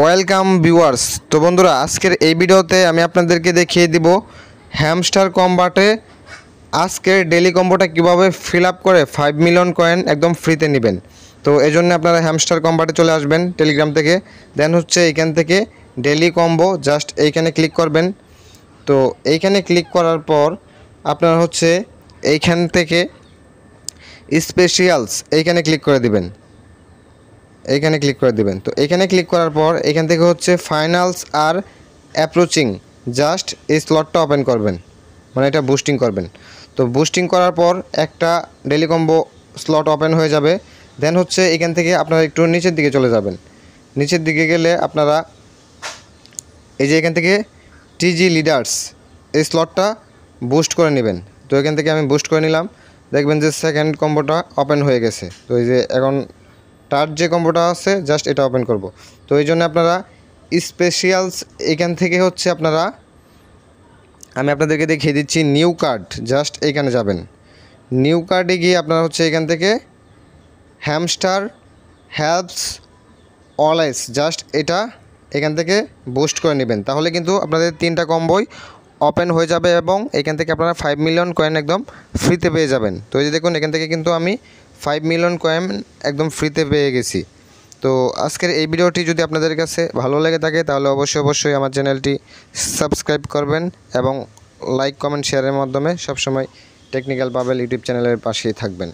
welcome viewers তো বন্ধুরা আজকের এই ভিডিওতে আমি আপনাদেরকে দেখিয়ে দিব হ্যামস্টার কম্বাটে আজকের ডেলি কম্বোটা কিভাবে ফিল আপ করে ফাইভ মিলিয়ন কয়েন একদম ফ্রিতে নেবেন তো এই জন্য আপনারা হ্যামস্টার কম্বাটে চলে আসবেন টেলিগ্রাম থেকে দেন হচ্ছে এইখান থেকে ডেলি কম্বো জাস্ট এইখানে ক্লিক করবেন তো এইখানে ক্লিক করার পর আপনারা হচ্ছে এইখান থেকে স্পেশিয়ালস এইখানে ক্লিক করে দিবেন এখানে ক্লিক করে দেবেন তো এখানে ক্লিক করার পর এখান থেকে হচ্ছে ফাইনালস আর অ্যাপ্রোচিং জাস্ট এই স্লটটা ওপেন করবেন মানে এটা বুস্টিং করবেন তো বুস্টিং করার পর একটা ডেলিকম্বো স্লট ওপেন হয়ে যাবে দেন হচ্ছে এখান থেকে আপনারা একটু নিচের দিকে চলে যাবেন নিচের দিকে গেলে আপনারা এই যে এখান থেকে টিজি লিডার্স এই স্লটটা বুস্ট করে নেবেন তো এখান থেকে আমি বুস্ট করে নিলাম দেখবেন যে সেকেন্ড কম্বোটা ওপেন হয়ে গেছে তো এই যে এখন তার যে কম্বোটা আছে জাস্ট এটা ওপেন করব তো এই জন্য আপনারা স্পেশিয়ালস এখান থেকে হচ্ছে আপনারা আমি আপনাদেরকে দেখিয়ে দিচ্ছি নিউ কার্ড জাস্ট এখানে যাবেন নিউ কার্ডে গিয়ে আপনারা হচ্ছে এখান থেকে হ্যামস্টার হ্যাপস অলাইস জাস্ট এটা এখান থেকে বুস্ট করে নেবেন তাহলে কিন্তু আপনাদের তিনটা কম্বই ওপেন হয়ে যাবে এবং এখান থেকে আপনারা ফাইভ মিলিয়ন কয়েন একদম ফ্রিতে পেয়ে যাবেন তো এই যে দেখুন এখান থেকে কিন্তু আমি ফাইভ মিলিয়ন কয়েন একদম ফ্রিতে পেয়ে গেছি তো আজকের এই ভিডিওটি যদি আপনাদের কাছে ভালো লেগে থাকে তাহলে অবশ্যই অবশ্যই আমার চ্যানেলটি সাবস্ক্রাইব করবেন এবং লাইক কমেন্ট শেয়ারের মাধ্যমে সবসময় টেকনিক্যাল পাবেল ইউটিউব চ্যানেলের পাশেই থাকবেন